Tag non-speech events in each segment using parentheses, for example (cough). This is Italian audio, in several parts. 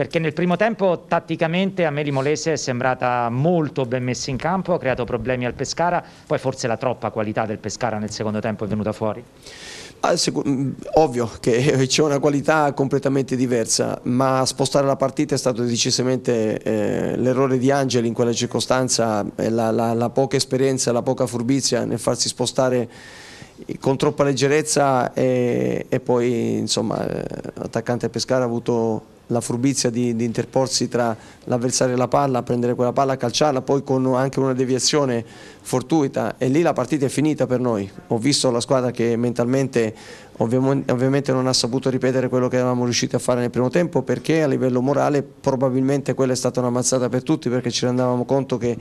perché nel primo tempo tatticamente a me Molese è sembrata molto ben messa in campo, ha creato problemi al Pescara, poi forse la troppa qualità del Pescara nel secondo tempo è venuta fuori. Ah, mm, ovvio che (laughs) c'è una qualità completamente diversa, ma spostare la partita è stato decisamente eh, l'errore di Angeli in quella circostanza, eh, la, la, la poca esperienza, la poca furbizia nel farsi spostare eh, con troppa leggerezza e, eh, e poi l'attaccante Pescara ha avuto la furbizia di, di interporsi tra l'avversario e la palla, prendere quella palla, calciarla, poi con anche una deviazione fortuita e lì la partita è finita per noi. Ho visto la squadra che mentalmente ovviamente non ha saputo ripetere quello che eravamo riusciti a fare nel primo tempo perché a livello morale probabilmente quella è stata una mazzata per tutti perché ci rendevamo conto che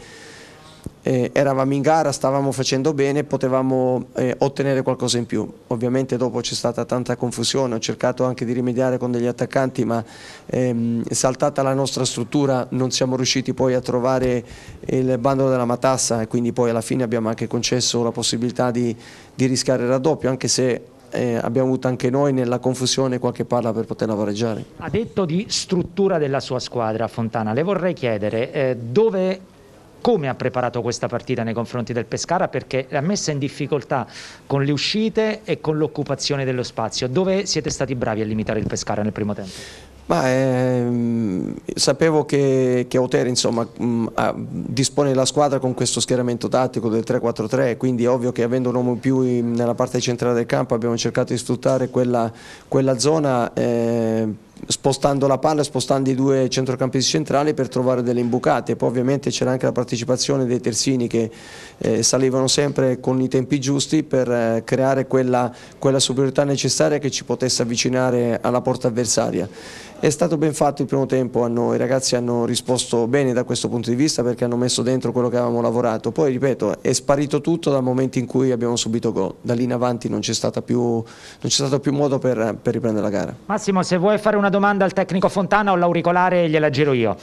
eh, eravamo in gara, stavamo facendo bene, potevamo eh, ottenere qualcosa in più. Ovviamente dopo c'è stata tanta confusione, ho cercato anche di rimediare con degli attaccanti, ma ehm, saltata la nostra struttura non siamo riusciti poi a trovare il bandolo della matassa e quindi poi alla fine abbiamo anche concesso la possibilità di, di rischiare il raddoppio, anche se eh, abbiamo avuto anche noi nella confusione qualche palla per poter pareggiare. Ha detto di struttura della sua squadra Fontana, le vorrei chiedere eh, dove come ha preparato questa partita nei confronti del Pescara perché l'ha messa in difficoltà con le uscite e con l'occupazione dello spazio. Dove siete stati bravi a limitare il Pescara nel primo tempo? Ma, ehm, sapevo che, che Otere insomma, mh, mm, ah, dispone la squadra con questo schieramento tattico del 3-4-3, quindi è ovvio che avendo un uomo in più in, nella parte centrale del campo abbiamo cercato di sfruttare quella, quella zona. Eh, spostando la palla, spostando i due centrocampisti centrali per trovare delle imbucate. Poi ovviamente c'era anche la partecipazione dei terzini che eh, salivano sempre con i tempi giusti per eh, creare quella, quella superiorità necessaria che ci potesse avvicinare alla porta avversaria. È stato ben fatto il primo tempo, hanno, i ragazzi hanno risposto bene da questo punto di vista perché hanno messo dentro quello che avevamo lavorato. Poi, ripeto, è sparito tutto dal momento in cui abbiamo subito gol. Da lì in avanti non c'è stato più modo per, per riprendere la gara. Massimo, se vuoi fare una domanda al tecnico Fontana o l'auricolare gliela giro io.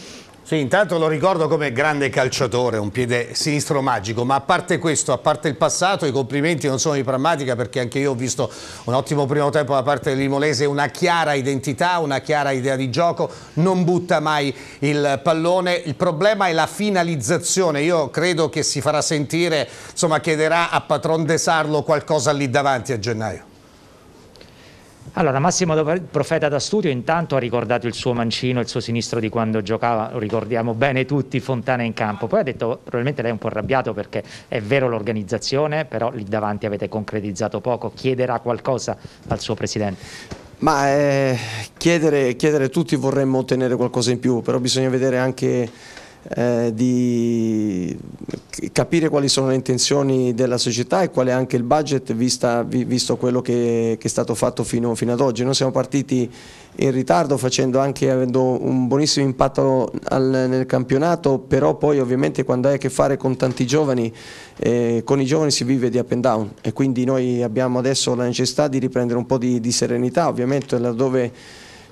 Sì, intanto lo ricordo come grande calciatore, un piede sinistro magico, ma a parte questo, a parte il passato, i complimenti non sono di prammatica perché anche io ho visto un ottimo primo tempo da parte del Limolese, una chiara identità, una chiara idea di gioco, non butta mai il pallone, il problema è la finalizzazione, io credo che si farà sentire, insomma chiederà a Patron De Sarlo qualcosa lì davanti a gennaio. Allora, Massimo Profeta da studio intanto ha ricordato il suo mancino, il suo sinistro di quando giocava, lo ricordiamo bene tutti, Fontana in campo. Poi ha detto, probabilmente lei è un po' arrabbiato perché è vero l'organizzazione, però lì davanti avete concretizzato poco, chiederà qualcosa al suo presidente. Ma eh, chiedere, chiedere tutti vorremmo ottenere qualcosa in più, però bisogna vedere anche eh, di capire quali sono le intenzioni della società e qual è anche il budget vista, visto quello che, che, è stato fatto fino, fino, ad oggi. Noi siamo partiti in ritardo facendo anche, avendo un buonissimo impatto al, nel campionato, però poi ovviamente quando hai a che fare con tanti giovani, eh, con i giovani si vive di up and down e quindi noi abbiamo adesso la necessità di riprendere un po' di, di serenità, ovviamente laddove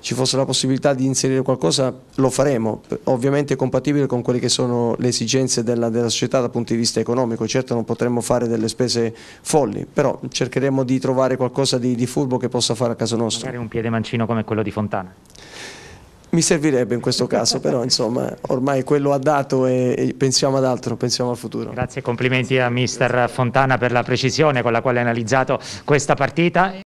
ci fosse la possibilità di inserire qualcosa lo faremo, ovviamente compatibile con quelle che sono le esigenze della, della società dal punto di vista economico, certo non potremmo fare delle spese folli, però cercheremo di trovare qualcosa di, di furbo che possa fare a caso nostro. Magari un piede mancino come quello di Fontana. Mi servirebbe in questo caso, però insomma ormai quello ha dato e pensiamo ad altro, pensiamo al futuro. Grazie e complimenti a mister Fontana per la precisione con la quale ha analizzato questa partita.